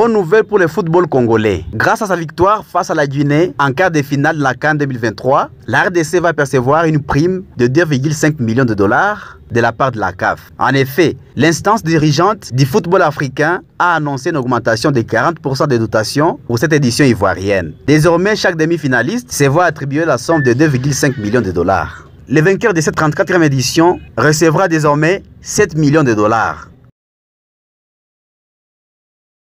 Bonne nouvelle pour le football congolais. Grâce à sa victoire face à la Guinée en quart de finale de la CAN 2023, la RDC va percevoir une prime de 2,5 millions de dollars de la part de la CAF. En effet, l'instance dirigeante du football africain a annoncé une augmentation de 40% des dotations pour cette édition ivoirienne. Désormais, chaque demi-finaliste se voit attribuer la somme de 2,5 millions de dollars. Le vainqueur de cette 34e édition recevra désormais 7 millions de dollars.